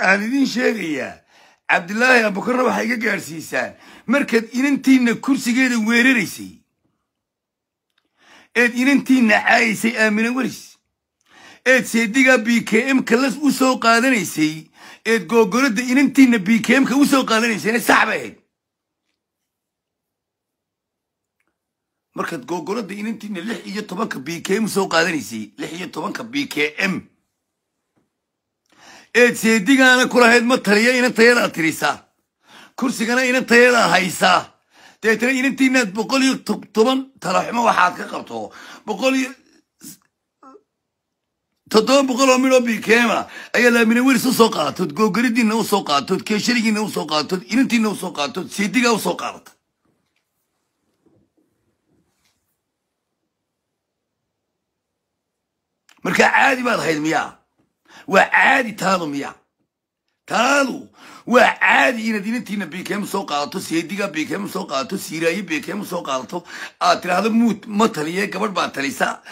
aan idin sheegayaa cabdilaahi abukarna waxay iga gaadhsiisaan markaad inantiina kursigeeda weeraraysay eed inantiina caayaysay aamina weris eed seedigaa b k m ka u soo qaadanaysay eed googolada inantiina b k m ka u soo qaadanaysayna saxba ahayd markaad googolada inantiinna lix iyo tobanka b k m soo qaadanaysay lix iyo tobanka b k m eed seedigaana kulahayd ma taliya inan tayada tirisaa kursigana inan tayada haysaa deetana inantiinaad boqol iyo toban talaxumo waxaad ka qabto boqol iyo toddoba boqol oo midhoo bikema ayaa laaminawelis u soo qaadatood googaridiinna u soo qaadatood keesharigiinna usoo qaadatood inantiinna usoo qaadatood seedigaa usoo qaadata markaa caadi baad hayd waa caadi taadu miya taadu waa caadi inaad inantiina bikemu soo qaadato seediga bkm soo qaadato siiraayo bikemu soo qaadato aad tiraahdo muut ma taliye gabadh baa talisa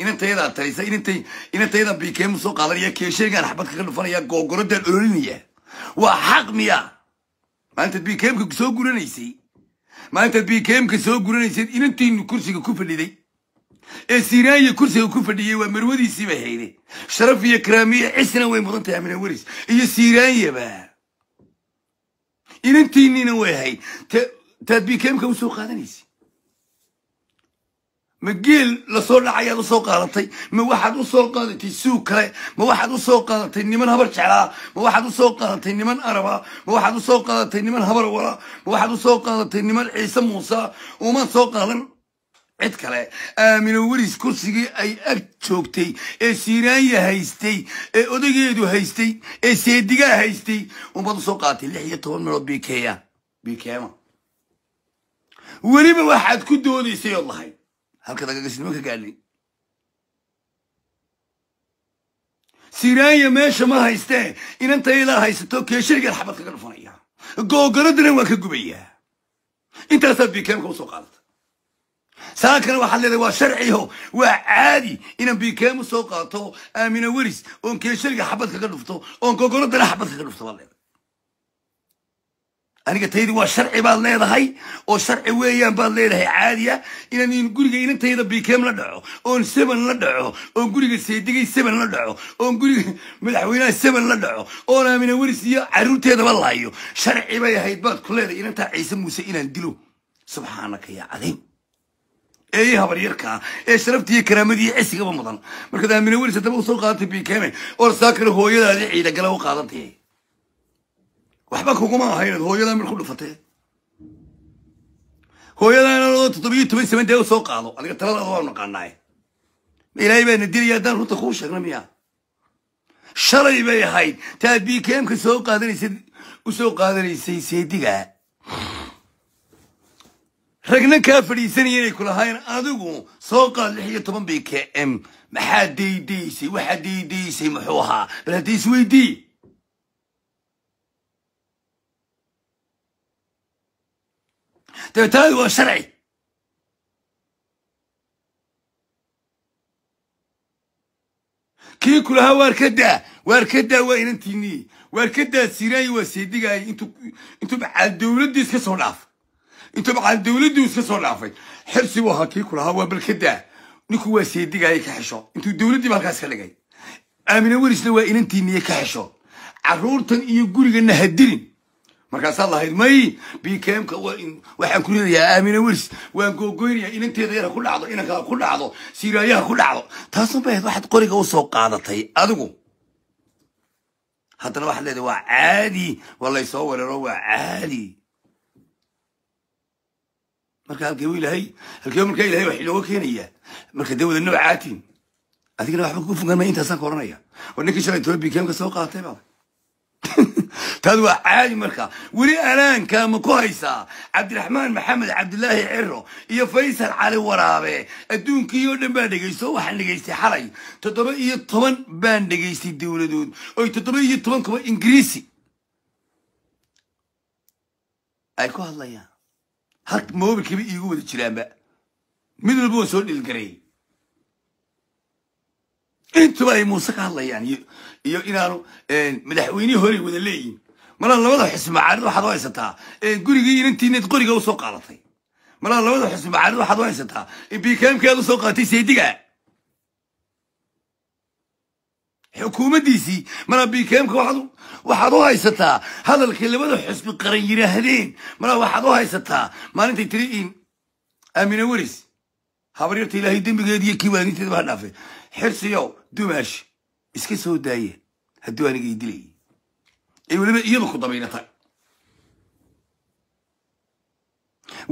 inantayadaa talisa inantayadan bikemu soo qaadanaya keesheygaan xabad kaga dhufanaya googorodan ololinaya waa xaq miya maalintaad bikemka soo guranaysay maalintaad bikemka soo guranaysad inantiinu kursiga ku fadhiday ee siraanya kursiga ku fadhiyey waa marwadiisiiba hayde sharaf iyo karaamiya cisna way mudan tahay amina weris iyo siraanyaba inantiinniina way hayd taad bikemka usoo qaadanaysa ma geel lasoo dhacayaad usoo qaadatay ma waxaad usoo qaadatay suug kale ma waxaad usoo qaadatay niman habar jeclaa ma waxaad usoo qaadatay niman araba ma waxaad usoo qaadatay niman habar wala ma waxaad usoo qaadatay niman ciise muusa umaan soo qaadan cid kale aamino welis kursigii ay ag joogtay ee siiraanya haystay ee odageedu haystay ee seedigaa haystay unbaad usoo qaatay lix iyo toban meelood bikeya bikema weliba waxaad ku doodaysay ood lahay halka dagagasnimo ka gaadnay siiraanya meesha ma haystee inantaylaa haysato keeshaygaad xabad kaga dhufanaya googaradana waan ka gubayaa intaasaad bikemka usoo qaadata saakana waxaad leedahay waa sharciyo waa caadi inaan biikeemu soo qaato aamina weris oon keeshariga xabad kaga dhufto oon gogoladana xabad kaga dhufto baad leedahay aniga taydi waa sharci baad leedahay oo sharci weeyaan baad leedahay caadiya inaan guriga inantayda bikem la dhaco oon seven la dhaco oon guriga seedigay seven la dhaco oon guriga madaxweynaha seven la dhaco oon aamina weris iyo caruurteedaba laayo sharci bay ahayd baad ku leedahay inantaa ciise muuse inaan dilo subxaanaka yaa cadiim ee habaryarkaa ee sharaftiiyo karaamadii cisigaba mudan markaad aamine welis haddaba usoo qaadantay bikeme or saakar hooyadaadii ciidagala u qaadantay waxba kuguma ahayn hooyadaa mid ku dhufatee hooyadaana toddobiyo toban sane dee usoo qaado adiga taladaada waanu naqaanaa ilaahay baana dilaya haddaan runta kuu sheegna miya shalay bay ahayd taad bikemka soo qaadanaysay usoo qaadanaysay seedigaa ragna kaa fadhiisanaya inay ku lahaayeen adigu soo qaad lix iyo toban bay k m maxaa daydaysay waxaa daydaysay muxuu ahaa bal haddii isweydii dabetaadi waa sharci kii ku lahaa waarkadaa waarkadaa waa inantiinii waarkadaad siraayi waa seedigaaya intuu intuuba dawladdiis ka soo dhaaf inta maxaa iska soo dhaafay xirsigu ahaa kii ku waa balkadaa ninku waa seedigaya ka xesho intuu dawladdiiba halkaas ka dhigay aamine werisna waa inantiiniye ka xesho carruurtan iyo guriganna ha dirin markaasaa lahayd may bikemka waxaan ku ridayaa aamine weris waan googoynayaa inanteeda yar ha ku dhacdo inanka ha ku dhacdo siiraayo ha ku dhacdo taasna baahd waxaad qoriga u soo qaadatay adigu haddana waxaad leedahay waa caadi waa laysoo wereero waa caadi marka halkeebu ilahay halkeebu markaa ilahay wax inooga keenayaa marka dee wada noocaatiin adigana waxba kugu fogaan maya intaasaan ka oranaya war ninkii shalay toban bikeemka soo qaatay baa taad waa caadi marka weli alaanka ma ku haysaa cabdiraxmaan maxamed cabdilaahi ciro iyo faysal cali waraabe adduunkii oo dhan baan dhegaysto waxaan dhegaystay xalay toddoba iyo toban baan dhegaystay dowladood oy toddoba iyo toban kuba ingiriisi ay ku hadlayaan hal mobilkiiba iigu wada jiraanba mid walba waa soo dhilgaray intuba ay muuse ka hadlayaan iyo inaanu madaxweynihii horey wada leeyihin malaa labada xusmacaarid waxaad u haysataa gurigii inantiinaad qoriga usoo qaadatay malaa labada xusmacaarid waxaad u haysataa bikaamkaad usoo qaadatay seediga xukuumaddiisii mara bikemka waxaad u haysataa hadalkii labada xisbi qaran yidhaahdeen mara waxaad u haysataa maalintay tiri in aamine weris habaryarta ilaahay dembigeed iyo kiiwaaninteeda baa dhaafay xirsiyow dumaash iska soo daaya hadduu aniga i dilay ee weliba iyadu ku dabaynata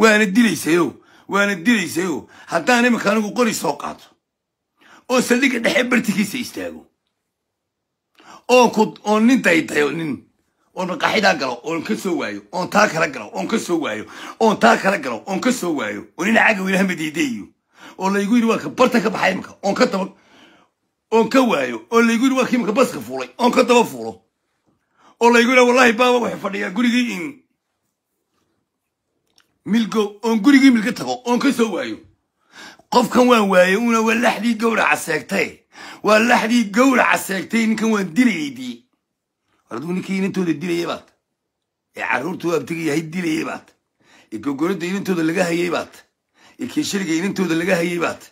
waana dilaysayo waana dilaysayo haddaan iminka anigu qori soo qaato oo saldhigga dhexe bartikiisa istaago oon nin daydayo nin oon maqaaxidaa galo oon ka soo waayo oon taa kala galo oon kasoo waayo oon taa kala galo oon kasoo waayo oo nin caga weyne hama diidayo oo laygu yidhi waa ka barta ka baxay imka oon ka daba oon ka waayo oo laygu yidhi waa ka baska fuulay oon ka daba fuulo oo laygu yidhi wallahi baaba waxay fadhiyaa gurigii in milgo oon gurigii milka tago oon kasoo waayo qofkan waan waayey una waa laxdii gawraca seegtay waa laxdii gawraca seegtay ninkan waan dilaydii dii ninkii inantooda dilayay baad ee carruurtu abdigayahay dilayay baad ee gogoradda inantooda laga hayay baad ee keeshariga inantooda laga hayay baad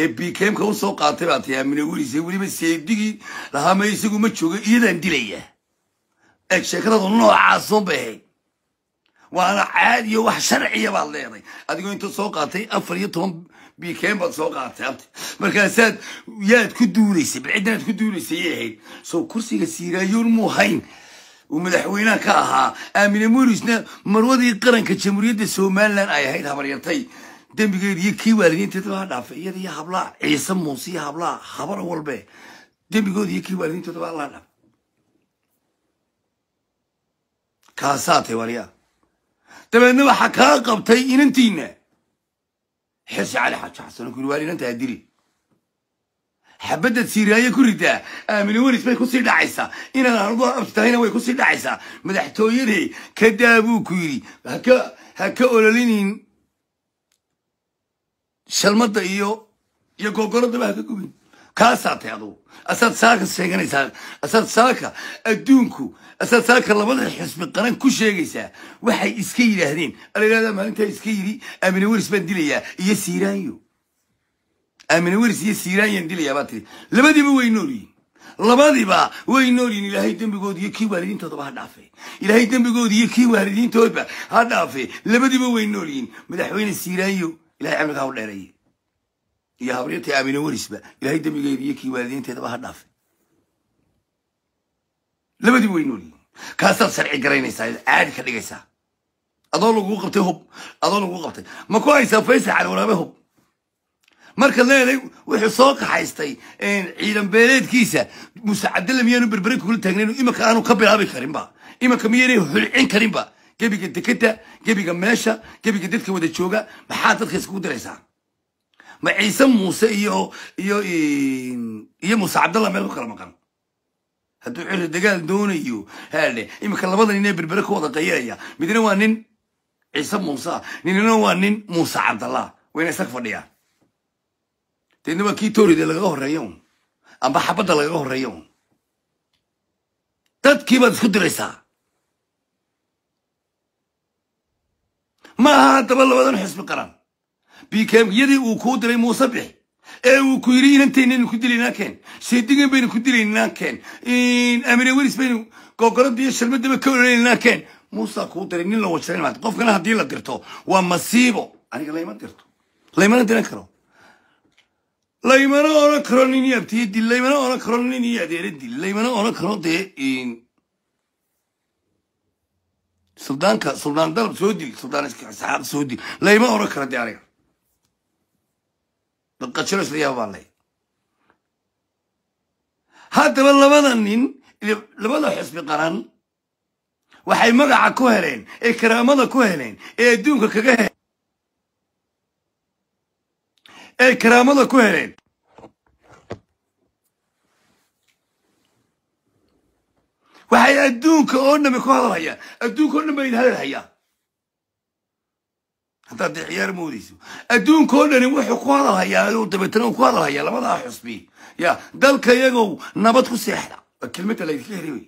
ee bikemka usoo soo qaatay baad yaa minawilise weliba seedigii lahaama isagu ma jooga iyadaan dilaya eeg sheekadadu noocaasoo bay waana caadiyo wax sharciya baad leeday adigoo inta soo qaatay afar iyo toban bikeen baad soo qaadatay abta markaasaad yaad ku duunaysay balciddaad ku duunaysay yay ahayd soo kursiga siiraayoon mu hayn uu madaxweynaha ka ahaa aamine morisna marwadii qaranka jamhuuriyadda somalilan ay ahayd habaryartay dembigeed iyo kii waalidiinteed baa dhaafay iyada iyo hablaa ciise muuse iyo hablaa habar walbe dembigood iyo kii waalidiintood baa la dhaafay kaasaa tahay dabeedna waxaa kaa qabtay inantiina xiise cali xaaji xasan ku waa inantaa dili xabadad siiraaye ku ridaa aamine welis bay ku sii dhacaysaa inaad halboo abti tahayna way ku sii dhacaysaa madaxtooyadee kadaabuu ku yidhi haka ha ka ololinin shalmadda iyo iyo googoladaba haka gubin kaasaatay adugu asaad saaka sheeganaysaa asaad saaka adduunku asaad saaka labada xisbi qaran ku sheegaysaa waxay iska yidhaahdeen alayidhahdaa maalintaa iska yidhi aamine weris baan dilayaa iyo siiraanyo aamine weris iyo siiraanyaan dilayaa baa tiri labadiiba way nool yihin labadiba way nool yihin ilaahay dembigood iyo kii waalidiintoodaba ha dhaafe ilaahay dembigood iyo kii waalidiintoodba ha dhaafe labadiiba way nool madaxweyne siiraanyo ilahay camriga u dheereeye iyo habreentii amine werisba ilahay dembigeeda iyo kii waalidiinteedaba ha dhaafe labadii way noolyihin kaasaad sharci garanaysaa caadi ka dhigaysaa adoo laguu qabtay hub adoo laguu qabtay ma ku haysaa faysal calwaraabe hub markaad leeday wuxuu soo kaxaystay ciidan beeleedkiisa muuse cabdalla miyaanu berberi kula taagnayn imanka aanu ka bilaabi karinba imanka miyaanay hulcin karinba gebiga dekeda gebiga meesha gebiga dadka wada jooga maxaad dadka iskugu diraysaa ma ciise muuse iyo iyo iyo muuse cabdallah meel ku kala maqan hadduu xilli dagaal doonayo haadhe iminka labada nin ee berbere ka wada qayaraya midna waa nin ciise muuse ah ninna waa nin muuse cabdallah wayna isag fadhiyaan deedna waa kii tooride lagaga horreeya amba xabadda lagaga horreeya dadkii baad isku diraysaa ma aha haddaba labadan xisbi qaran bikm yadii uu kuu diray muuse bix ee uu ku yidhi inantaynaynu ku dilaynaa keen sheedigan baynu ku dilaynaa keen amine welis baynu gogoradda iyo sharmadaba ka ololaynaa keen muusaa kuu diray nin la wajarin maanta qofkana haddii la dirto waa masiibo aniga laima dirto laymana diran karo laymana oran karo nin iyo abtiye dil laymana oran karo nin iyo adeere dil laymana odhan karo dee suldaanka suldaan dalab soo dil suldaan saxaab soo dil layma odhan karo dee aniga danqasharoos la yaaba baan lay haddaba labada nin labada xisbi qaran waxay magaca ku heleen ee karaamada ku heleen ee adduunka kaga he ee karaamada ku heleen waxay adduunka e oo dhami ku hadalhayaan e adduunka oo dhan bay hadalhayaan haddaad dee ciyaar moodeyso adduunkao dhani wuxuu ku hadal hayaa dabeetana ku hadal hayaa labadaa xusbi ya dalka iyagow nabad ku seexda waa kelmadda laydinka heli wey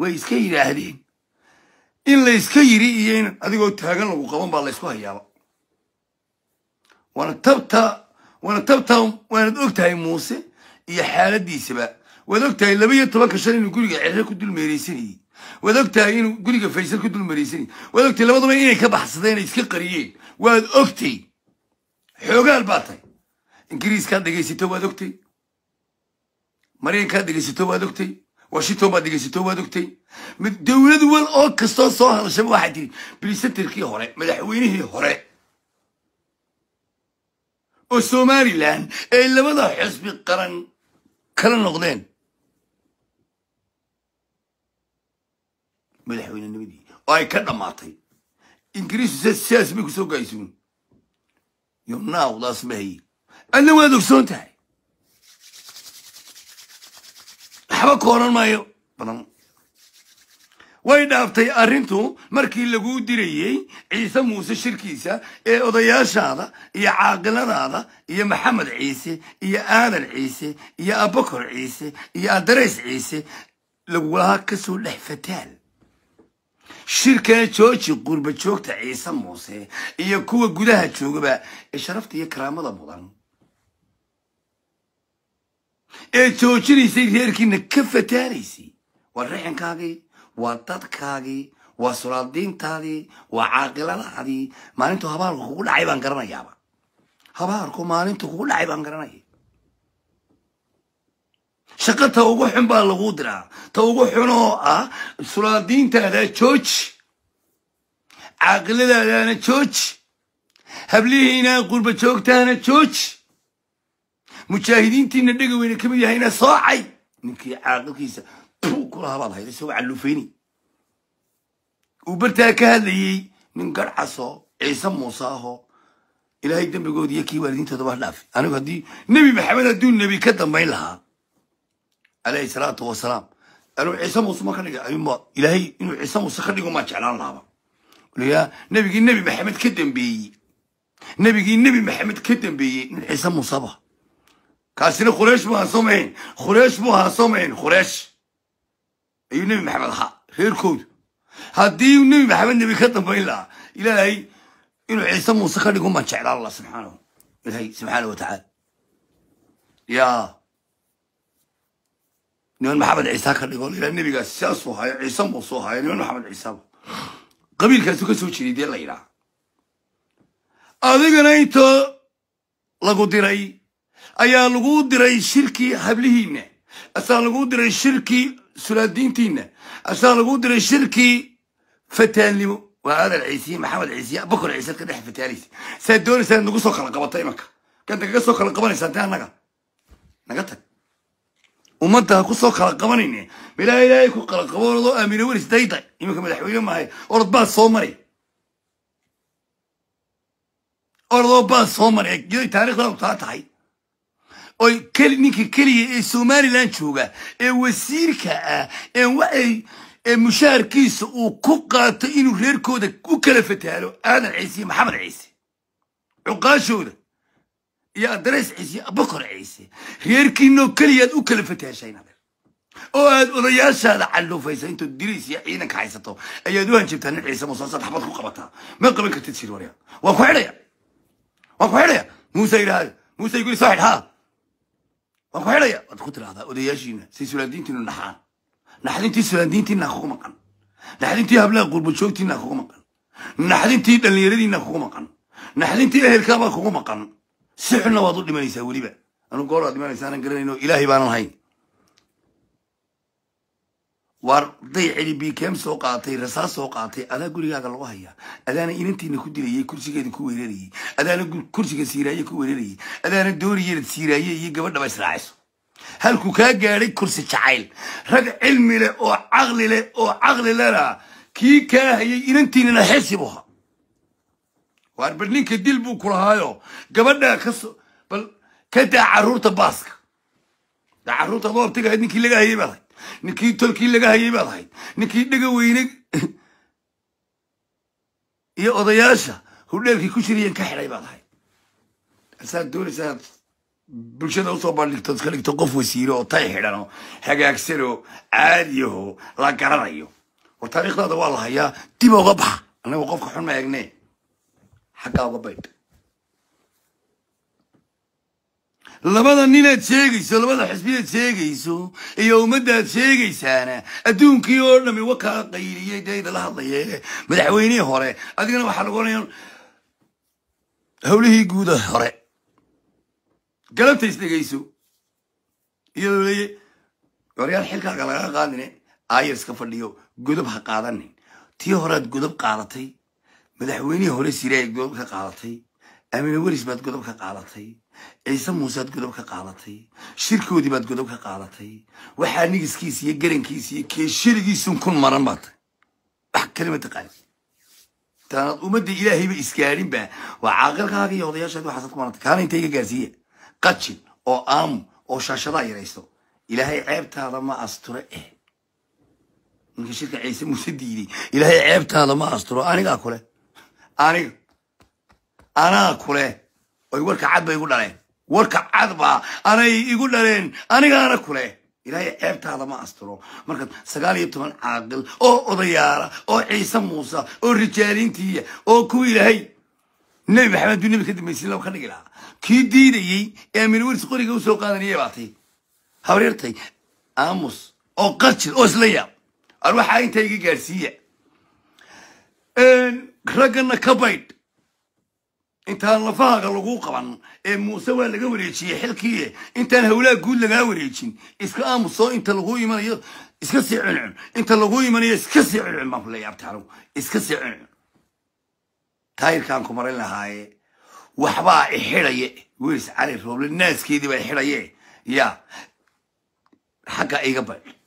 way iska yidhaahdeen in layska yiri iyo in adigoo taagan lagu qaban baa laysku hayaaba waana tabta waana tabta waanad og tahay muuse iyo xaaladdiisaba waad ogtahay tahay laba iyo tobanka shan inuu guriga cexe ku dul meeraysanayey waad ogtahay inuu guriga faysal ku dul waad ogtay labaduba inay ka baxsadeen ay iska qariyeen waad ogtay xoogaal baa tahay ingiriiskaad dhegaysato waad ogtay maraykankaad dhegaysato waad ogtay washington baad dhegaysato waad ogtay dowlad wal oo kastoo soo hadashaba waxay tiri briseterkii hore madaxweynihii hore oo somalilan ay labada xusbi qaran kala noqdeen madaxweynenimadii oo ay ka dhammaatay ingiriisu sidaas bay ku soo gaaysuun yonaakudaas mahaye adna waad ogsoon tahay waxba kooran maayo badan way dhaaftay arrintu markii laguu dirayey ciise muuse shirkiisa ee odayaashaada iyo caaqiladaada iyo maxamed ciise iyo aadan ciise iyo abakor ciise iyo adareys ciise lagulahaa kasoo dhex fataal shirkan jooji qurba joogta ciise muuse iyo kuwa gudaha joogaba ee sharafta iyo karaamada mudan ee joojinaysay reerkiina ka fataanaysay waa rixinkaagii waa dadkaagii waa suraadiintaadii waa caaqiladaadii maalintu habaarku kugu dhacay baan garanayaaba habaarku maalintu kugu dhacay baan garanaya shaqo ta ugu xun baa laguu diraa ta ugu xun oo ah sulaadiintaada jooji caaqiladadaana jooji hablihiina qurba joogtaana jooji mujaahidiintiina dhega weyne ka mid yahayna soocay ninkii caaqilkiisa buu uu bartaa ka hadlayey nin garhcasoo ciise muuse ahoo ilaahay dembigood iyo kii waalidiintoodaba ha dhaafi anigu haddii nebi maxamed hadduu nebi ka dambayn lahaa alayhi salaatu wasalaam anuu ciise muuse ma ka dhigay ayuunba ilaahay inuu ciise muuse ka dhigo maa jeclaan lahaba ya nebigii nebi maxamed ka dambeeyey nebigii nebi maxamed ka dambeeyey in ciise muuseba kaasina qureish buu ahaan soo mahayn qureish buu ahaan soo mahayn qureish ayuu nebi maxamed ahaa reerkoodu haddii nebi maxamed nebi ka dambayn lahaa ilaahay inuu ciise muuse ka dhigo maan jeclaan laha subxaanahu ilaahay subxaana niman maxamed ciise ka dhigo ilaa nebigaas sidaasuu hayo ciise muu soo niman maxamed ciiseba qabiilkaasu ka jeeday dee la yidhaah adigana inta lagu diray ayaa lagu diray shirkii hablihiinna asaa laguu diray shirkii sulaadiintiinna asaa lagu diray shirkii fataannimo waa adal ciisiye maxamed ciisiye bakor ciise ka dhex fataanaysa saad doonaysaa nagu soo kala qabato imanka kantaga soo kala qabanaysaa dee annaga naga tag ummadda ha kusoo kala qabanayni milaa ilaahay ku kala qaboonadoo aamine welis dayday iminka madaxweyne maahay orod baad soo mari orodoo baad soo mari taarikhdaanu taa tahay oo ninka keliya ee somalilan jooga ee wasiirka ah ee waxay mushaharkiisa uu ku qaato inuu reerkooda u kala fataalo aadan ciise iyo maxamed ciise cuqaashooda iyo adres adaraysciisii ciise reerkiinoo keliyaad u kala fatahashayn adeer oo aad odayaashaada calluufaysa intood diriis iyo ciidanka haysato ayaad u hanjibtaa nin ciise muuse saad xabad ku qabataa ma qaban kartid shirwarya waan ku xidhaya waan ku xidhaya muuse yidhaahda muuse igu soo xidh haa waan ku xidhaya waad ku tidhaahdaa odayaashiina say sulaadiintiinu naxaan naxdintii sulaadiintiinna kugu maqan naxdintii hablaha qurbajoogtiinna kugu maqan naxdintii dhallinyaradiinna kugu maqan naxdintii ehelkaabaa kugu maqan si xunna waad u dhimanaysaa weliba anu goor waad dhimanaysaa anan garanayno ilaahay baanan lahayn waar day bikem soo qaatay rasaas soo qaatay adaa gurigaaga lagu hayaa adaana inantiina ku dilayay kursigeeda ku weerarayay adaana kursiga siiraaye ku weerarayay adaana dooriyeed siiraaye iyo gabadhaba israacayso halku kaa gaadhay kursi jacayl rag cilmi leh oo caqli leh oo caqli lena kii kaa hayay inantiinana xesibuha waar bal ninka dil buu ku gabadhaa kaso bal ka daa caruurta baaska daa caruurta adoo ahayd ninkii laga hayay baad ahayd ninkii tolkii laga hayay baad ahayd ninkii dhega weyne iyo odayaasha hudheelkii ku jirayeen ka xidhay baad ahayd asaad doonaysaa bulshada usoo bandhigto iska dhigto qof wasiiro oo tay xidhan oo hagaagsan caadiyaho la garanayo war taariikhdaada waa la hayaa dib oga bax annaga qofka xun ma eegne xaggaa uga baydh labada ninaad sheegayso labada xisbiyaad sheegayso iyo ummaddaad sheegaysaana adduunkii oo dhami wakaa kaa qayliyey dee idala hadlaye madaxweynihii hore adigana waxaa lagu ohanaya howlihii guuda hore galabta isdhegayso iyadoo leeye goryaal xilkaaga lagaa qaadine aayarska fadhiyo godob ha qaadanin tii horead godob qaadatay madaxweynihii hore sire godob ka qaadatay amine welis baad godob ka qaadatay ciise muusead godob ka qaadatay shirkoodii baad godob ka qaadatay waxaa nigiskiisa iyo garankiisa iyo keesharigiisun kun maran baad tahay wax kale ma taqaani taanaad ummadda ilaahayba iskaarinba waa caaqilkaaga iyo odayaashaad waxaasad ku maranta kaana intayga gaarsiiya qajin oo aamu oo shaashadaa yaraysto ilaahay ceebtaada ma asture eh ninka shirka ciise muuse diiday ilaahay ceebtaada ma asturo anigaa kule aniga anaa kule oy warka cad bay igu dhaleen warka cad anay igu dhaleen anigaana kule ilaahay ceebtaada ma asturo markaad sagaal iyo toban caaqil oo odayaala oo ciise muuse oo rijaaliintiiya oo kuwa ilaahay nebi maxamed duu nebi ka dambaysin laba ka dhigi lahaa kii diidayey ee amine qoriga usoo qaadanaya baatay tay habaryartay aamus oo qarjir oo isla yaab ar waxaa intaa iga gaadhsiiya raggana ka baydh intaan lafahaaga lagu qaban ee muuse waa laga wareejiyey xilkiie intaan hawlaha guud lagaa wareejin iska aamuso inta lagu imanayo iska sii cuncun inta lagu imanayo iska sii cuncun baan kula yaabtay iska sii cuncun taayirkaan ku marin lahaaye waxbaa ixidaye xidhaye cali roble naaskeedii baa i ya xagga iga baydh